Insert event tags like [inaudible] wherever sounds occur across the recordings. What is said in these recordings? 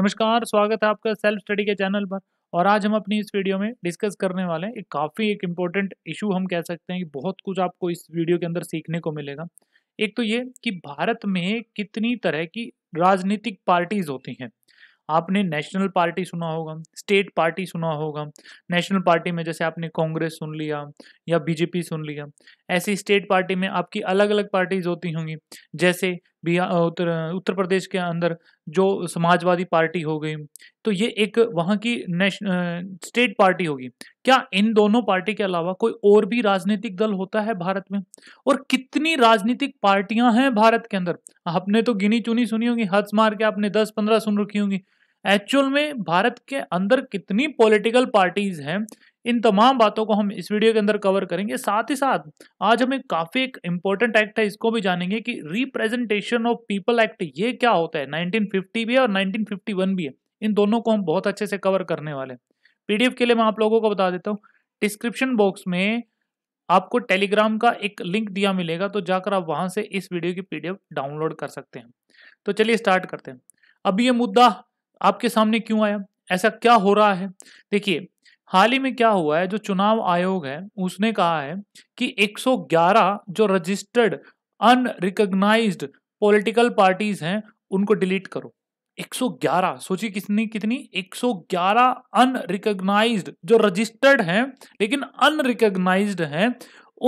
नमस्कार स्वागत है आपका सेल्फ स्टडी के चैनल पर और आज हम अपनी इस वीडियो में डिस्कस करने वाले हैं एक काफ़ी एक इम्पोर्टेंट इशू हम कह सकते हैं कि बहुत कुछ आपको इस वीडियो के अंदर सीखने को मिलेगा एक तो ये कि भारत में कितनी तरह की राजनीतिक पार्टीज होती हैं आपने नेशनल पार्टी सुना होगा स्टेट पार्टी सुना होगा नेशनल पार्टी में जैसे आपने कांग्रेस सुन लिया या बीजेपी सुन लिया ऐसी स्टेट पार्टी में आपकी अलग अलग पार्टीज होती होंगी जैसे बिहार उत्तर उत्तर प्रदेश के अंदर जो समाजवादी पार्टी हो गई तो ये एक वहाँ की स्टेट पार्टी होगी क्या इन दोनों पार्टी के अलावा कोई और भी राजनीतिक दल होता है भारत में और कितनी राजनीतिक पार्टियां हैं भारत के अंदर आपने तो गिनी चुनी सुनी होंगी हद मार के आपने दस पंद्रह सुन रखी होंगी एक्चुअल में भारत के अंदर कितनी पॉलिटिकल पार्टीज हैं इन तमाम बातों को हम इस वीडियो के अंदर कवर करेंगे साथ ही साथ आज हमें काफी एक इंपॉर्टेंट एक्ट है इसको भी जानेंगे कि रिप्रेजेंटेशन ऑफ पीपल एक्ट ये क्या होता है 1950 भी है और 1951 भी है इन दोनों को हम बहुत अच्छे से कवर करने वाले हैं पीडीएफ के लिए मैं आप लोगों को बता देता हूँ डिस्क्रिप्शन बॉक्स में आपको टेलीग्राम का एक लिंक दिया मिलेगा तो जाकर आप वहां से इस वीडियो की पीडीएफ डाउनलोड कर सकते हैं तो चलिए स्टार्ट करते हैं अब ये मुद्दा आपके सामने क्यों आया ऐसा क्या हो रहा है देखिए हाल ही में क्या हुआ है जो चुनाव आयोग है उसने कहा है कि 111 जो रजिस्टर्ड अनरिकग्नाइज्ड पॉलिटिकल पार्टीज हैं उनको डिलीट करो 111 सोचिए कितनी कितनी 111 अनरिकग्नाइज्ड जो रजिस्टर्ड हैं लेकिन अनरिकग्नाइज्ड हैं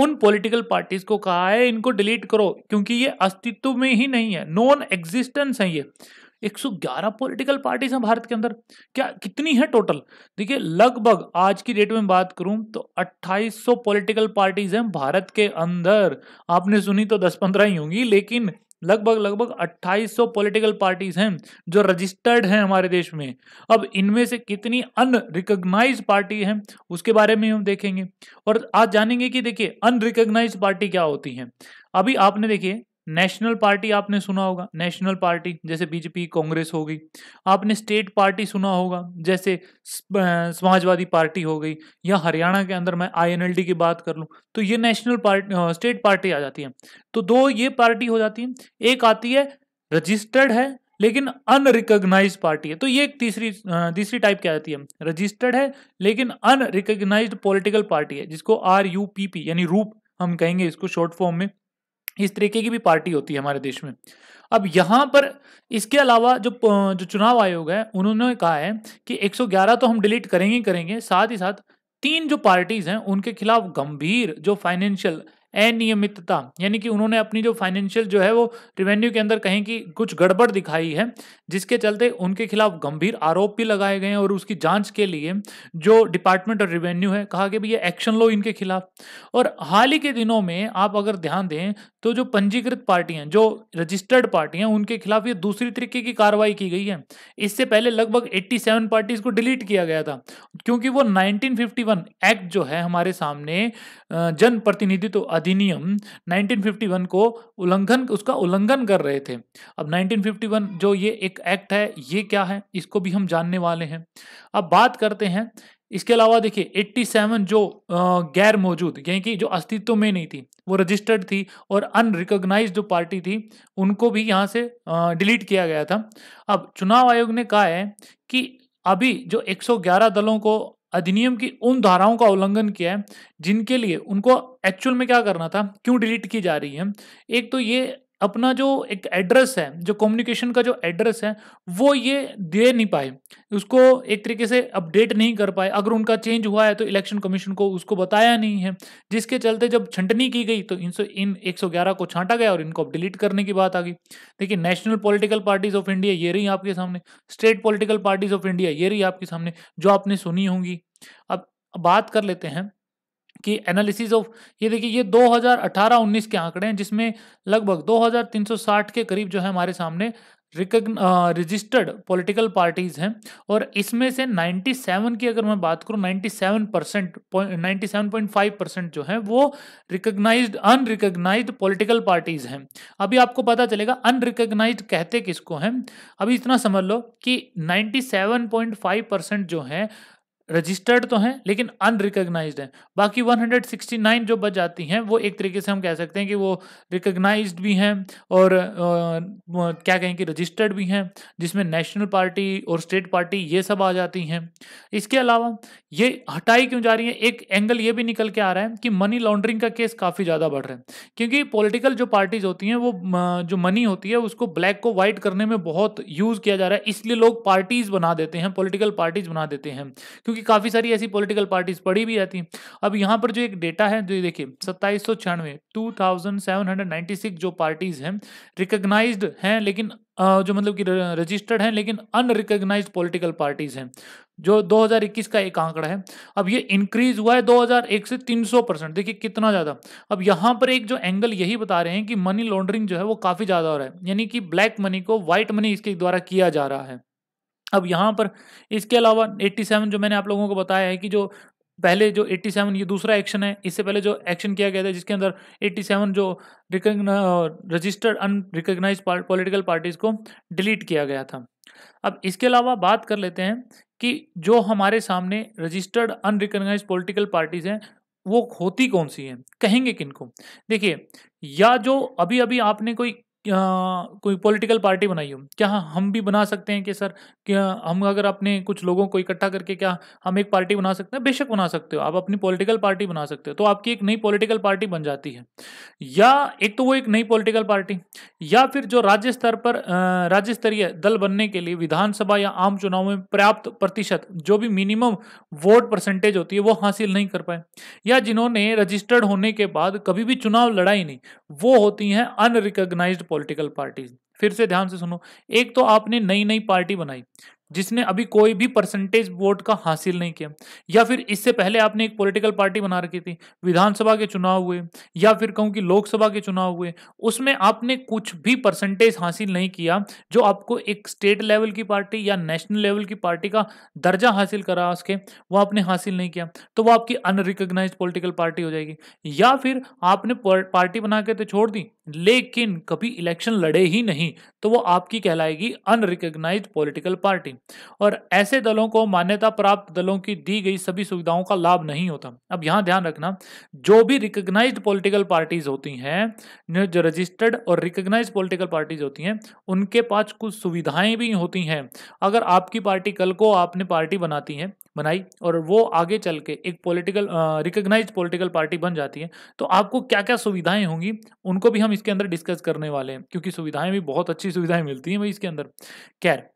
उन पॉलिटिकल पार्टीज को कहा है इनको डिलीट करो क्योंकि ये अस्तित्व में ही नहीं है नॉन एग्जिस्टेंस है ये 111 पॉलिटिकल पार्टीज हैं भारत के अंदर क्या कितनी है टोटल देखिए लगभग आज की डेट में बात करूं तो 2800 पॉलिटिकल पार्टीज हैं भारत के अंदर आपने सुनी तो 10-15 ही होंगी लेकिन लगभग लगभग 2800 पॉलिटिकल पार्टीज हैं जो रजिस्टर्ड हैं हमारे देश में अब इनमें से कितनी अनरिकग्नाइज पार्टी हैं उसके बारे में हम देखेंगे और आज जानेंगे कि देखिए अनरिकग्नाइज पार्टी क्या होती है अभी आपने देखिए नेशनल पार्टी आपने सुना होगा नेशनल पार्टी जैसे बीजेपी कांग्रेस हो गई आपने स्टेट पार्टी सुना होगा जैसे समाजवादी पार्टी हो गई या हरियाणा के अंदर मैं आईएनएलडी की बात कर लूँ तो ये नेशनल पार्टी स्टेट पार्टी आ जाती है तो दो ये पार्टी हो जाती है एक आती है रजिस्टर्ड है लेकिन अनरिकग्नाइज पार्टी है तो ये एक तीसरी तीसरी टाइप क्या आती है रजिस्टर्ड है लेकिन अनरिकग्नाइज पॉलिटिकल पार्टी है जिसको आर यू पी पी यानी रूप हम कहेंगे इसको शॉर्ट फॉर्म में इस तरीके की भी पार्टी होती है हमारे देश में अब यहाँ पर इसके अलावा जो जो चुनाव आयोग है उन्होंने कहा है कि 111 तो हम डिलीट करेंगे ही करेंगे साथ ही साथ तीन जो पार्टीज हैं उनके खिलाफ गंभीर जो फाइनेंशियल अनियमितता यानी कि उन्होंने अपनी जो फाइनेंशियल जो है वो रिवेन्यू के अंदर कहीं की कुछ गड़बड़ दिखाई है जिसके चलते उनके खिलाफ गंभीर आरोप भी लगाए गए हैं और उसकी जांच के लिए जो डिपार्टमेंट ऑफ रिवेन्यू है कहा कि भैया एक्शन लो इनके खिलाफ और हाल ही के दिनों में आप अगर ध्यान दें तो जो पंजीकृत पार्टियां जो रजिस्टर्ड पार्टियां उनके खिलाफ ये दूसरी तरीके की कार्रवाई की गई है इससे पहले लगभग 87 पार्टीज को डिलीट किया गया था क्योंकि वो 1951 एक्ट जो है हमारे सामने जनप्रतिनिधित्व तो अधिनियम 1951 को उल्लंघन उसका उल्लंघन कर रहे थे अब 1951 जो ये एक एक्ट है ये क्या है इसको भी हम जानने वाले हैं अब बात करते हैं इसके अलावा देखिए 87 जो गैर मौजूद यानी कि जो अस्तित्व में नहीं थी वो रजिस्टर्ड थी और अनरिकोगनाइज जो पार्टी थी उनको भी यहाँ से डिलीट किया गया था अब चुनाव आयोग ने कहा है कि अभी जो 111 दलों को अधिनियम की उन धाराओं का उल्लंघन किया है जिनके लिए उनको एक्चुअल में क्या करना था क्यों डिलीट की जा रही है एक तो ये अपना जो एक एड्रेस है जो कम्युनिकेशन का जो एड्रेस है वो ये दे नहीं पाए उसको एक तरीके से अपडेट नहीं कर पाए अगर उनका चेंज हुआ है तो इलेक्शन कमीशन को उसको बताया नहीं है जिसके चलते जब छंटनी की गई तो इन इन 111 को छांटा गया और इनको अब डिलीट करने की बात आ गई देखिए national political parties of India ये रही आपके सामने state political parties of India ये रही आपके सामने जो आपने सुनी होंगी अब बात कर लेते हैं की एनालिसिस ऑफ ये देखिए ये 2018-19 के आंकड़े हैं जिसमें लगभग 2360 के करीब जो है हमारे सामने रजिस्टर्ड पॉलिटिकल पार्टीज हैं और इसमें से 97 की अगर मैं बात करूं 97 परसेंट नाइन्टी परसेंट जो है वो रिकोगनाइज अनरिकोगनाइज पॉलिटिकल पार्टीज हैं अभी आपको पता चलेगा अनरिकोगनाइज कहते किसको हैं अभी इतना समझ लो कि 97.5 परसेंट जो है रजिस्टर्ड तो हैं लेकिन अनरिकग्नाइज हैं बाकी 169 जो बच जाती हैं वो एक तरीके से हम कह सकते हैं कि वो रिकग्नाइज भी हैं और आ, क्या कहें कि रजिस्टर्ड भी हैं जिसमें नेशनल पार्टी और स्टेट पार्टी ये सब आ जाती हैं इसके अलावा ये हटाई क्यों जा रही है एक एंगल ये भी निकल के आ रहा है कि मनी लॉन्ड्रिंग का केस काफ़ी ज़्यादा बढ़ रहा है क्योंकि पोलिटिकल जो पार्टीज होती हैं वो जो मनी होती है उसको ब्लैक को वाइट करने में बहुत यूज़ किया जा रहा है इसलिए लोग पार्टीज़ बना देते हैं पोलिटिकल पार्टीज़ बना देते हैं क्योंकि क्योंकि काफ़ी सारी ऐसी पॉलिटिकल पार्टीज पड़ी भी जाती हैं अब यहाँ पर जो एक डेटा है जो देखिए सत्ताईस सौ छियानवे two thousand seven hundred ninety six जो पार्टीज हैं रिकग्नाइज्ड हैं लेकिन जो मतलब कि रजिस्टर्ड हैं लेकिन अनरिकग्नाइज पॉलिटिकल पार्टीज हैं जो 2021 का एक आंकड़ा है अब ये इंक्रीज हुआ है 2001 से 300 परसेंट देखिए कितना ज़्यादा अब यहाँ पर एक जो एंगल यही बता रहे हैं कि मनी लॉन्ड्रिंग जो है वो काफ़ी ज़्यादा हो रहा है यानी कि ब्लैक मनी को व्हाइट मनी इसके द्वारा किया जा रहा है अब यहाँ पर इसके अलावा 87 जो मैंने आप लोगों को बताया है कि जो पहले जो 87 ये दूसरा एक्शन है इससे पहले जो एक्शन किया गया था जिसके अंदर 87 जो रजिस्टर्ड अनरिकग्नाइज पॉलिटिकल पार्टीज को डिलीट किया गया था अब इसके अलावा बात कर लेते हैं कि जो हमारे सामने रजिस्टर्ड अनरिकग्नाइज पोलिटिकल पार्टीज हैं वो होती कौन सी हैं कहेंगे किनको देखिए या जो अभी अभी आपने कोई कोई पॉलिटिकल पार्टी बनाई हो क्या हम भी बना सकते हैं कि सर क्या हम अगर अपने कुछ लोगों को इकट्ठा करके क्या हम एक पार्टी बना सकते हैं बेशक बना सकते हो आप अपनी पॉलिटिकल पार्टी बना सकते हो तो आपकी एक नई पॉलिटिकल पार्टी बन जाती है या एक तो वो एक नई पॉलिटिकल पार्टी या फिर जो राज्य स्तर पर राज्य स्तरीय दल बनने के लिए विधानसभा या आम चुनाव में पर्याप्त प्रतिशत जो भी मिनिमम वोट परसेंटेज होती है वो हासिल नहीं कर पाए या जिन्होंने रजिस्टर्ड होने के बाद कभी भी चुनाव लड़ाई नहीं वो होती हैं अनरिकोगनाइज पॉलिटिकल पार्टीज फिर से ध्यान से सुनो एक तो आपने नई नई पार्टी बनाई जिसने अभी कोई भी परसेंटेज वोट का हासिल नहीं किया या फिर इससे पहले आपने एक पॉलिटिकल पार्टी बना रखी थी विधानसभा के चुनाव हुए या फिर कहूँ कि लोकसभा के चुनाव हुए उसमें आपने कुछ भी परसेंटेज हासिल नहीं किया जो आपको एक स्टेट लेवल की पार्टी या नेशनल लेवल की पार्टी का दर्जा हासिल करा उसके वो आपने हासिल नहीं किया तो वो आपकी अनरिकग्नाइज पोलिटिकल पार्टी हो जाएगी या फिर आपने पार्टी बना के तो छोड़ दी लेकिन कभी इलेक्शन लड़े ही नहीं तो वो आपकी कहलाएगी अनरिकग्नाइज पॉलिटिकल पार्टी और ऐसे दलों को मान्यता प्राप्त दलों की दी गई सभी सुविधाओं का लाभ नहीं होता अब यहां ध्यान रखना जो भी रिकग्नाइज पॉलिटिकल पार्टीज होती हैं जो रजिस्टर्ड और रिकग्नाइज पॉलिटिकल पार्टीज होती हैं उनके पास कुछ सुविधाएं भी होती हैं अगर आपकी पार्टी कल को आपने पार्टी बनाती है बनाई और वो आगे चल के एक पॉलिटिकल रिकग्नाइज पॉलिटिकल पार्टी बन जाती है तो आपको क्या क्या सुविधाएं होंगी उनको भी हम इसके अंदर डिस्कस करने वाले हैं क्योंकि सुविधाएं भी बहुत अच्छी सुविधाएं मिलती हैं भाई इसके अंदर खैर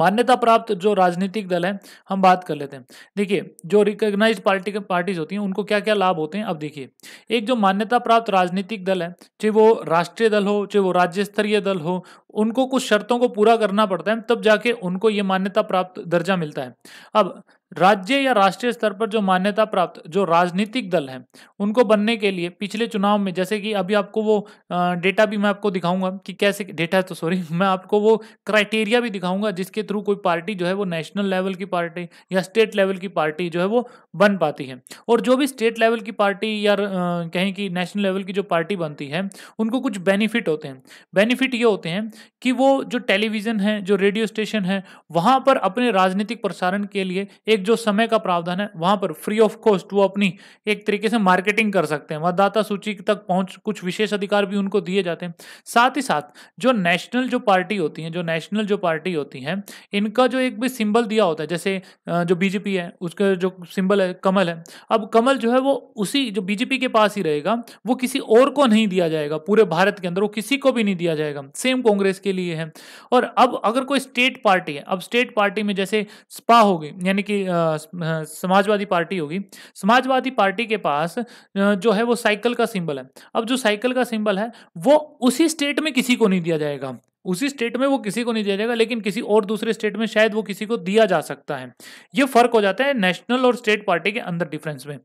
मान्यता प्राप्त जो राजनीतिक दल हैं हम बात कर लेते हैं देखिए जो रिकग्नाइज पार्टी पार्टीज होती हैं उनको क्या क्या लाभ होते हैं अब देखिए एक जो मान्यता प्राप्त राजनीतिक दल है चाहे वो राष्ट्रीय दल हो चाहे वो राज्य स्तरीय दल हो उनको कुछ शर्तों को पूरा करना पड़ता है तब जाके उनको ये मान्यता प्राप्त दर्जा मिलता है अब राज्य या राष्ट्रीय स्तर पर जो मान्यता प्राप्त जो राजनीतिक दल हैं उनको बनने के लिए पिछले चुनाव में जैसे कि अभी आपको वो डेटा भी मैं आपको दिखाऊंगा कि कैसे डेटा तो सॉरी [laughs] मैं आपको वो क्राइटेरिया भी दिखाऊंगा जिसके थ्रू कोई पार्टी जो है वो नेशनल लेवल की पार्टी या स्टेट लेवल की पार्टी जो है वो बन पाती है और जो भी स्टेट लेवल की पार्टी या कहें कि नेशनल लेवल की जो पार्टी बनती है उनको कुछ बेनिफिट होते हैं बेनिफिट ये होते हैं कि वो जो टेलीविज़न है जो रेडियो स्टेशन है वहाँ पर अपने राजनीतिक प्रसारण के लिए एक एक जो समय का प्रावधान है वहां पर फ्री ऑफ कॉस्ट वो अपनी एक तरीके से मार्केटिंग कर सकते हैं मतदाता सूची तक पहुंच कुछ विशेष अधिकार भी उनको दिए जाते हैं साथ ही साथ जो नेशनल जो पार्टी होती है जो नेशनल जो पार्टी होती है इनका जो एक भी सिंबल दिया होता है जैसे जो बीजेपी है उसका जो सिंबल है कमल है अब कमल जो है वो उसी जो बीजेपी के पास ही रहेगा वो किसी और को नहीं दिया जाएगा पूरे भारत के अंदर वो किसी को भी नहीं दिया जाएगा सेम कांग्रेस के लिए है और अब अगर कोई स्टेट पार्टी है अब स्टेट पार्टी में जैसे स्पा होगी यानी कि समाजवादी पार्टी होगी समाजवादी पार्टी के पास जो है वो साइकिल का सिंबल है अब जो साइकिल का सिंबल है वो उसी स्टेट में किसी को नहीं दिया जाएगा उसी स्टेट में वो किसी को नहीं दिया जाएगा लेकिन किसी और दूसरे स्टेट में शायद वो किसी को दिया जा सकता है ये फर्क हो जाता है नेशनल और स्टेट पार्टी के अंदर डिफरेंस में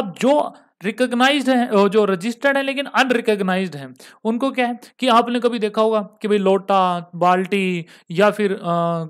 अब जो रिकग्नाइज हैं जो रजिस्टर्ड हैं लेकिन अनरिकग्नाइज हैं उनको क्या है कि आपने कभी देखा होगा कि भाई लोटा बाल्टी या फिर आ,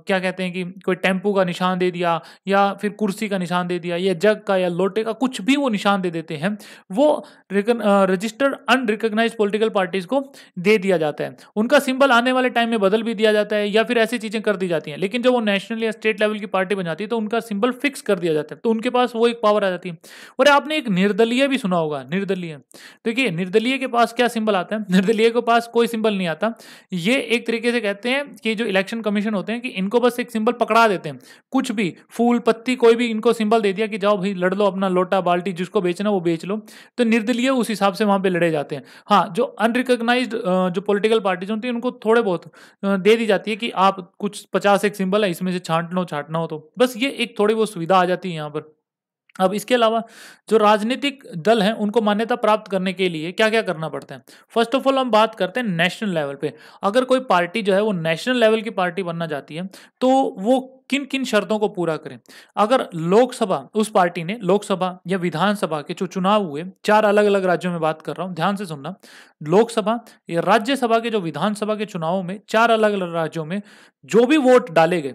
क्या कहते हैं कि कोई टेम्पू का निशान दे दिया या फिर कुर्सी का निशान दे दिया या जग का या लोटे का कुछ भी वो निशान दे देते हैं वो रजिस्टर्ड अनरिकग्नाइज पोलिटिकल पार्टीज़ को दे दिया जाता है उनका सिंबल आने वाले टाइम में बदल भी दिया जाता है या फिर ऐसी चीज़ें कर दी जाती हैं लेकिन जब वो नेशनल या स्टेट लेवल की पार्टी बन जाती है तो उनका सिंबल फिक्स कर दिया जाता है तो उनके पास वो एक पावर आ जाती है और आपने एक निर्दलीय भी सुना होगा निर्दलीय देखिए निर्दलीय के पास क्या सिंबल आता है निर्दलीय के पास कोई सिंबल नहीं आता ये एक तरीके से कहते हैं कि जो इलेक्शन कमीशन होते हैं कि इनको बस एक सिंबल पकड़ा देते हैं कुछ भी फूल पत्ती कोई भी इनको सिंबल दे दिया कि जाओ भाई लड़ लो अपना लोटा बाल्टी जिसको बेचना वो बेच लो तो निर्दलीय उस हिसाब से वहां पर लड़े जाते हैं हाँ जो अनरिकोगनाइज जो पोलिटिकल पार्टीज होती है उनको थोड़े बहुत दे दी जाती है कि आप कुछ पचास एक सिंबल है इसमें से छांटना हो छांटना हो तो बस ये एक थोड़ी बहुत सुविधा आ जाती है यहाँ पर अब इसके अलावा जो राजनीतिक दल हैं उनको मान्यता प्राप्त करने के लिए क्या क्या करना पड़ता है फर्स्ट ऑफ ऑल हम बात करते हैं नेशनल लेवल पे अगर कोई पार्टी जो है वो नेशनल लेवल की पार्टी बनना चाहती है तो वो किन किन शर्तों को पूरा करें अगर लोकसभा उस पार्टी ने लोकसभा या विधानसभा के जो चुनाव हुए चार अलग अलग राज्यों में बात कर रहा हूं ध्यान से सुनना लोकसभा या राज्यसभा के जो विधानसभा के चुनावों में चार अलग अलग राज्यों में जो भी वोट डाले गए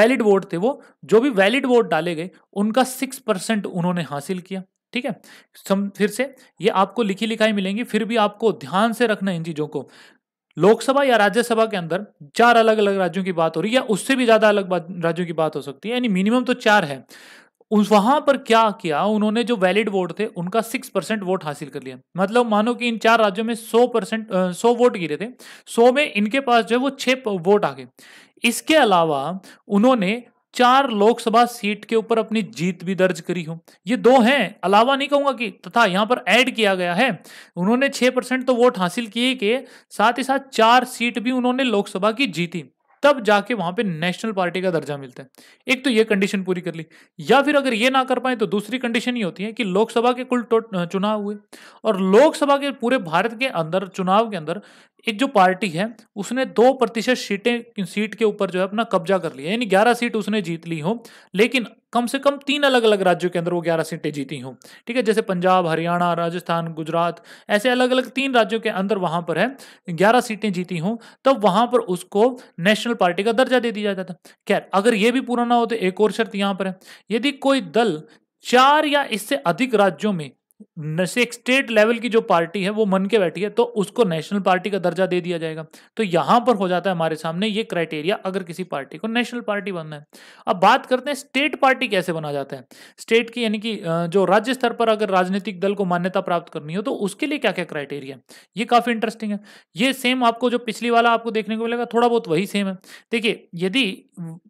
वैलिड वोट थे वो जो भी वैलिड वोट डाले गए उनका सिक्स उन्होंने हासिल किया ठीक है फिर से ये आपको लिखी लिखाई मिलेंगी फिर भी आपको ध्यान से रखना इन चीज़ों को लोकसभा या राज्यसभा के अंदर चार अलग अलग राज्यों की बात हो रही है या उससे भी ज्यादा अलग राज्यों की बात हो सकती है यानी मिनिमम तो चार है उस वहां पर क्या किया उन्होंने जो वैलिड वोट थे उनका सिक्स परसेंट वोट हासिल कर लिया मतलब मानो कि इन चार राज्यों में सौ परसेंट सौ वोट गिरे थे सौ में इनके पास जो है वो छः वोट आ गए इसके अलावा उन्होंने चार लोकसभा सीट के ऊपर अपनी जीत भी दर्ज करी हो ये दो हैं अलावा नहीं कहूंगा कि तथा यहां पर ऐड किया गया है उन्होंने छह परसेंट तो वोट हासिल किए के साथ ही साथ चार सीट भी उन्होंने लोकसभा की जीती तब जाके वहां पे नेशनल पार्टी का दर्जा मिलता है एक तो ये कंडीशन पूरी कर ली या फिर अगर ये ना कर पाए तो दूसरी कंडीशन ये होती है कि लोकसभा के कुल चुनाव हुए और लोकसभा के पूरे भारत के अंदर चुनाव के अंदर एक जो पार्टी है उसने दो प्रतिशत सीटें सीट के ऊपर जो है अपना कब्जा कर लिया यानी ग्यारह सीट उसने जीत ली हो लेकिन कम से कम तीन अलग अलग राज्यों के अंदर वो ग्यारह सीटें जीती हूँ ठीक है जैसे पंजाब हरियाणा राजस्थान गुजरात ऐसे अलग अलग तीन राज्यों के अंदर वहाँ पर है ग्यारह सीटें जीती हूँ तब वहाँ पर उसको नेशनल पार्टी का दर्जा दे दिया जाता खैर अगर ये भी पूरा ना हो तो एक और शर्त यहाँ पर है यदि कोई दल चार या इससे अधिक राज्यों में स्टेट लेवल की जो पार्टी है वो मन के बैठी है तो उसको नेशनल पार्टी का दर्जा दे दिया जाएगा तो यहां पर हो जाता है हमारे सामने ये क्राइटेरिया अगर किसी पार्टी को नेशनल पार्टी बनना है अब बात करते हैं स्टेट पार्टी कैसे बना जाता है स्टेट की यानी कि जो राज्य स्तर पर अगर राजनीतिक दल को मान्यता प्राप्त करनी हो तो उसके लिए क्या क्या क्राइटेरिया ये काफी इंटरेस्टिंग है ये सेम आपको जो पिछली वाला आपको देखने को मिलेगा थोड़ा बहुत वही सेम है देखिए यदि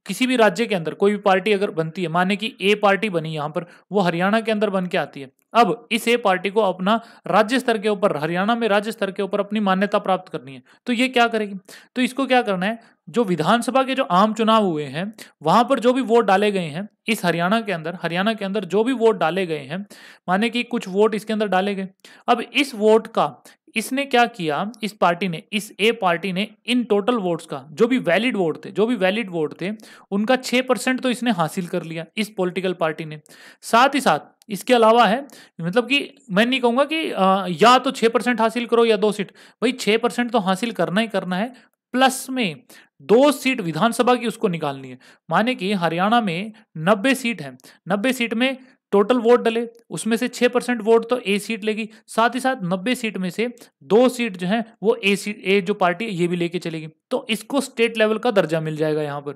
किसी भी राज्य के अंदर कोई भी पार्टी अगर बनती है माने की ए पार्टी बनी यहां पर वो हरियाणा के अंदर बन के आती है अब इस से पार्टी को अपना राज्य स्तर के ऊपर हरियाणा में राज्य स्तर के ऊपर अपनी मान्यता प्राप्त करनी है तो ये क्या करेगी तो इसको क्या करना है जो विधानसभा के जो आम चुनाव हुए हैं वहां पर जो भी वोट डाले गए हैं इस हरियाणा के अंदर हरियाणा के अंदर जो भी वोट डाले गए हैं माने कि कुछ वोट इसके अंदर डाले गए अब इस वोट का इसने क्या किया इस पार्टी ने इस ए पार्टी ने इन टोटल वोट्स का जो भी वैलिड वोट थे जो भी वैलिड वोट थे उनका छः परसेंट तो इसने हासिल कर लिया इस पॉलिटिकल पार्टी ने साथ ही साथ इसके अलावा है मतलब कि मैं नहीं कहूँगा कि आ, या तो छः परसेंट हासिल करो या दो सीट भाई छः परसेंट तो हासिल करना ही करना है प्लस में दो सीट विधानसभा की उसको निकालनी है माने कि हरियाणा में नब्बे सीट है नब्बे सीट में टोटल वोट डले उसमें से छः परसेंट वोट तो ए सीट लेगी साथ ही साथ नब्बे सीट में से दो सीट जो है वो ए सीट ए जो पार्टी ये भी लेके चलेगी तो इसको स्टेट लेवल का दर्जा मिल जाएगा यहाँ पर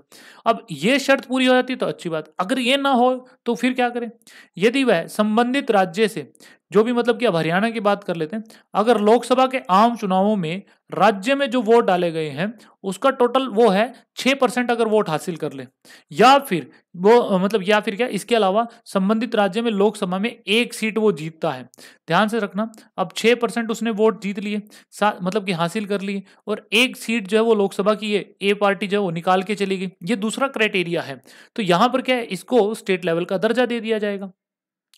अब ये शर्त पूरी हो जाती है तो अच्छी बात अगर ये ना हो तो फिर क्या करें यदि वह संबंधित राज्य से जो भी मतलब कि अब हरियाणा की बात कर लेते हैं अगर लोकसभा के आम चुनावों में राज्य में जो वोट डाले गए हैं उसका टोटल वो है छः परसेंट अगर वोट हासिल कर ले या फिर वो मतलब या फिर क्या इसके अलावा संबंधित राज्य में लोकसभा में एक सीट वो जीतता है ध्यान से रखना अब छः परसेंट उसने वोट जीत लिए मतलब कि हासिल कर लिए और एक सीट जो है वो लोकसभा की ये ए पार्टी जो है वो निकाल के चली गई ये दूसरा क्राइटेरिया है तो यहाँ पर क्या है इसको स्टेट लेवल का दर्जा दे दिया जाएगा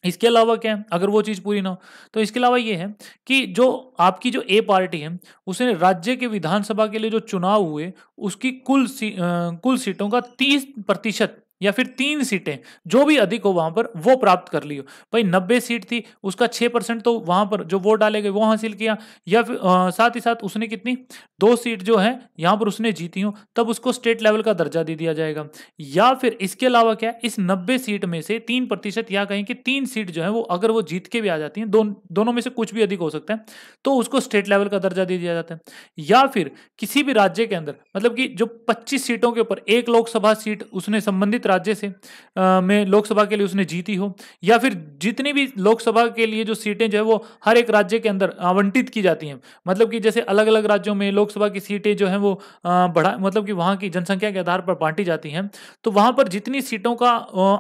इसके अलावा क्या है अगर वो चीज़ पूरी ना हो तो इसके अलावा ये है कि जो आपकी जो ए पार्टी है उसने राज्य के विधानसभा के लिए जो चुनाव हुए उसकी कुल सी, आ, कुल सीटों का तीस प्रतिशत या फिर तीन सीटें जो भी अधिक हो वहां पर वो प्राप्त कर लियो भाई नब्बे सीट थी उसका छह परसेंट तो वहां पर जो वोट डाले गए वो हासिल किया या फिर आ, साथ ही साथ उसने कितनी दो सीट जो है यहां पर उसने जीती हो तब उसको स्टेट लेवल का दर्जा दे दिया जाएगा या फिर इसके अलावा क्या इस नब्बे सीट में से तीन प्रतिशत या कहें कि तीन सीट जो है वो अगर वो जीत के भी आ जाती है दोनों में से कुछ भी अधिक हो सकता है तो उसको स्टेट लेवल का दर्जा दे दिया जाता है या फिर किसी भी राज्य के अंदर मतलब कि जो पच्चीस सीटों के ऊपर एक लोकसभा सीट उसने संबंधित राज्य से आ, में लोकसभा के लिए उसने जीती हो या फिर जितनी भी लोकसभा के लिए जो सीटें जो है वो हर एक राज्य के अंदर आवंटित की जाती हैं मतलब कि जैसे अलग अलग राज्यों में लोकसभा की सीटें जो हैं वो बढ़ा मतलब कि वहाँ की जनसंख्या के आधार पर बांटी जाती हैं तो वहाँ पर जितनी सीटों का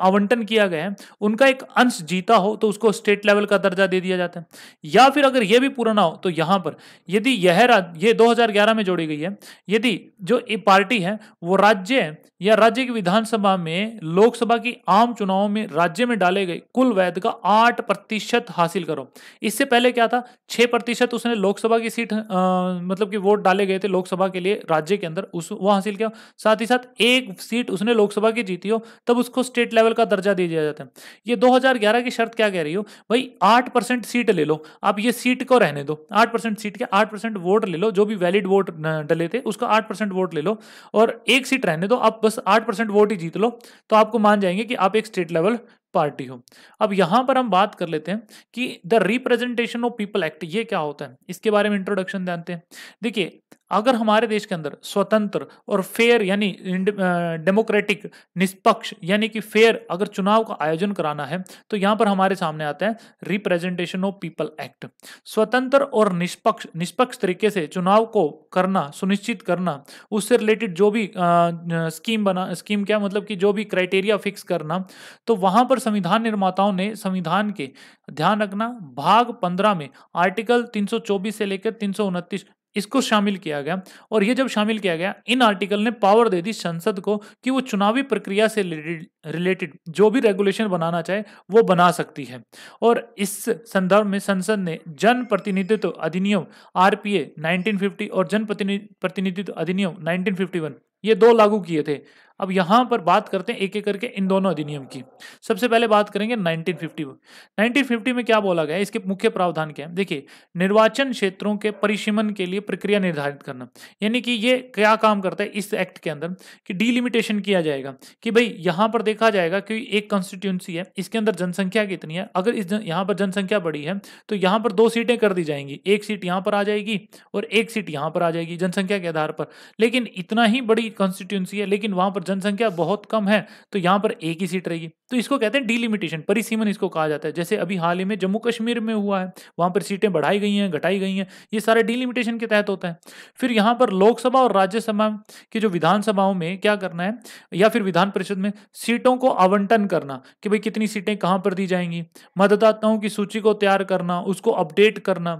आवंटन किया गया है उनका एक अंश जीता हो तो उसको स्टेट लेवल का दर्जा दे दिया जाता है या फिर अगर यह भी पूरा ना हो तो यहाँ पर यदि यह ये दो में जोड़ी गई है यदि जो पार्टी है वो राज्य या राज्य की विधानसभा में में लोकसभा की आम चुनाव में राज्य में डाले गए कुल वैध का आठ प्रतिशत हासिल करो इससे पहले क्या था छह प्रतिशत उसने लोकसभा की सीट आ, मतलब कि वोट डाले गए थे लोकसभा के लिए राज्य के अंदर उस वो हासिल किया साथ ही साथ एक सीट उसने लोकसभा की जीती हो तब उसको स्टेट लेवल का दर्जा दे दिया जाता है ये दो की शर्त क्या कह रही हो भाई आठ सीट ले लो आप ये सीट को रहने दो आठ सीट के आठ वोट ले लो जो भी वैलिड वोट डले थे उसका आठ वोट ले लो और एक सीट रहने दो आप बस आठ वोट ही जीत लो तो आपको मान जाएंगे कि आप एक स्टेट लेवल पार्टी हो अब यहां पर हम बात कर लेते हैं कि the representation of people act ये क्या होता है इसके बारे में इंट्रोडक्शन जानते हैं देखिए अगर हमारे देश के अंदर स्वतंत्र और फेयर यानी डेमोक्रेटिक निष्पक्ष यानी कि फेयर अगर चुनाव का आयोजन कराना है तो यहाँ पर हमारे सामने आता है रिप्रेजेंटेशन ऑफ पीपल एक्ट स्वतंत्र और निष्पक्ष निष्पक्ष तरीके से चुनाव को करना सुनिश्चित करना उससे रिलेटेड जो भी आ, स्कीम बना स्कीम क्या मतलब कि जो भी क्राइटेरिया फिक्स करना तो वहाँ पर संविधान निर्माताओं ने संविधान के ध्यान रखना भाग पंद्रह में आर्टिकल तीन से लेकर तीन इसको शामिल किया गया और यह जब शामिल किया गया इन आर्टिकल ने पावर दे दी संसद को कि वो चुनावी प्रक्रिया से रिलेटेड जो भी रेगुलेशन बनाना चाहे वो बना सकती है और इस संदर्भ में संसद ने जन प्रतिनिधित्व अधिनियम आरपीए 1950 और जन प्रतिनिधित्व अधिनियम 1951 ये दो लागू किए थे अब यहाँ पर बात करते हैं एक एक करके इन दोनों अधिनियम की सबसे पहले बात करेंगे 1950 1950 में क्या बोला गया इसके मुख्य प्रावधान क्या है देखिए निर्वाचन क्षेत्रों के परिसीमन के लिए प्रक्रिया निर्धारित करना यानी कि ये क्या काम करता है इस एक्ट के अंदर कि डिलिमिटेशन किया जाएगा कि भाई यहाँ पर देखा जाएगा कि एक कॉन्स्टिट्यूंसी है इसके अंदर जनसंख्या कितनी है अगर इस यहाँ पर जनसंख्या बड़ी है तो यहाँ पर दो सीटें कर दी जाएंगी एक सीट यहाँ पर आ जाएगी और एक सीट यहाँ पर आ जाएगी जनसंख्या के आधार पर लेकिन इतना ही बड़ी कॉन्स्टिट्यूंसी है लेकिन वहां पर जनसंख्या बहुत कम है तो यहाँ पर एक ही सीट रहेगी तो इसको कहते हैं डिलिमिटेशन परिसीमन इसको कहा जाता है जैसे अभी हाल ही में जम्मू कश्मीर में हुआ है वहाँ पर सीटें बढ़ाई गई हैं घटाई गई हैं ये सारे डिलिमिटेशन के तहत होता है फिर यहाँ पर लोकसभा और राज्यसभा की जो विधानसभाओं में क्या करना है या फिर विधान परिषद में सीटों को आवंटन करना कि भाई कितनी सीटें कहाँ पर दी जाएंगी मतदाताओं की सूची को तैयार करना उसको अपडेट करना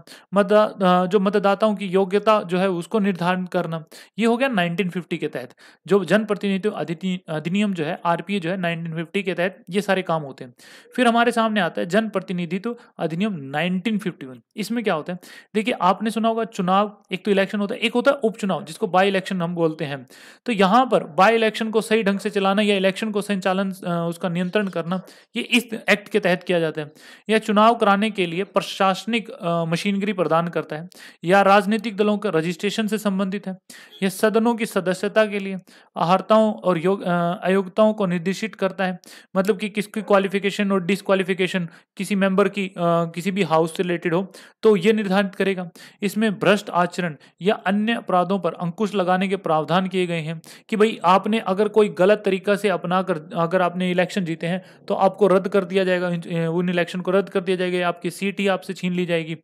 जो मतदाताओं की योग्यता जो है उसको निर्धारण करना ये हो गया नाइनटीन के तहत जो जनप्रतिनिधि अधिनियम जो है आरपीए जो है 1950 के तहत ये सारे काम होते हैं फिर हमारे सामने आता है जनप्रतिनिधित्व तो अधिनियम 1951 इसमें क्या होता है देखिए आपने सुना होगा चुनाव एक तो इलेक्शन होता है एक होता है उपचुनाव जिसको बाई इलेक्शन हम बोलते हैं तो यहाँ पर बाई इलेक्शन को सही ढंग से चलाना या इलेक्शन को संचालन उसका नियंत्रण करना ये इस एक्ट के तहत किया जाता है यह चुनाव कराने के लिए प्रशासनिक मशीनरी प्रदान करता है या राजनीतिक दलों के रजिस्ट्रेशन से संबंधित है यह सदनों की सदस्यता के लिए आहर्ताओं और योग अयोग्यताओं को निर्देशित करता है मतलब कि किसकी क्वालिफिकेशन और डिसक्वालिफिकेशन किसी मेंबर की आ, किसी भी हाउस से रिलेटेड हो तो ये निर्धारित करेगा इसमें भ्रष्ट आचरण या अन्य अपराधों पर अंकुश लगाने के प्रावधान किए गए हैं कि भाई आपने अगर कोई गलत तरीका से अपना कर अगर आपने इलेक्शन जीते हैं तो आपको रद्द कर दिया जाएगा उन इलेक्शन को रद्द कर दिया जाएगा आपकी सीट ही आपसे छीन ली जाएगी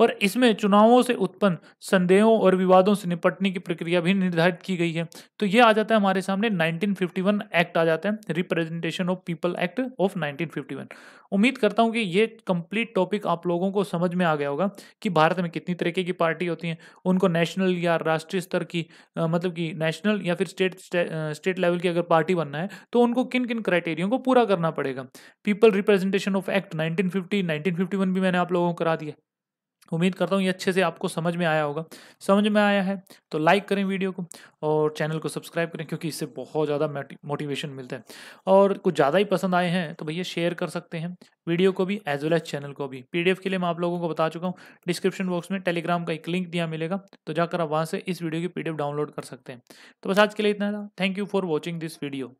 और इसमें चुनावों से उत्पन्न संदेहों और विवादों से निपटने की प्रक्रिया भी निर्धारित की गई है तो ये आ जाता है हमारे सामने 1951 एक्ट आ जाता है representation of people act of 1951 उम्मीद करता हूँ कि ये कंप्लीट टॉपिक आप लोगों को समझ में आ गया होगा कि भारत में कितनी तरीके की पार्टी होती हैं उनको नेशनल या राष्ट्रीय स्तर की आ, मतलब कि नेशनल या फिर स्टेट स्टेट लेवल की अगर पार्टी बनना है तो उनको किन किन क्राइटेरियों को पूरा करना पड़ेगा people representation of act nineteen fifty भी मैंने आप लोगों को करा दिया उम्मीद करता हूँ ये अच्छे से आपको समझ में आया होगा समझ में आया है तो लाइक करें वीडियो को और चैनल को सब्सक्राइब करें क्योंकि इससे बहुत ज़्यादा मोटिवेशन मिलता है और कुछ ज़्यादा ही पसंद आए हैं तो भैया शेयर कर सकते हैं वीडियो को भी एज वेल एज चैनल को भी पीडीएफ के लिए मैं आप लोगों को बता चुका हूँ डिस्क्रिप्शन बॉक्स में टेलीग्राम का एक लिंक दिया मिलेगा तो जाकर आप वहाँ से इस वीडियो की पी डाउनलोड कर सकते हैं तो बस आज के लिए इतना था thank you for watching this video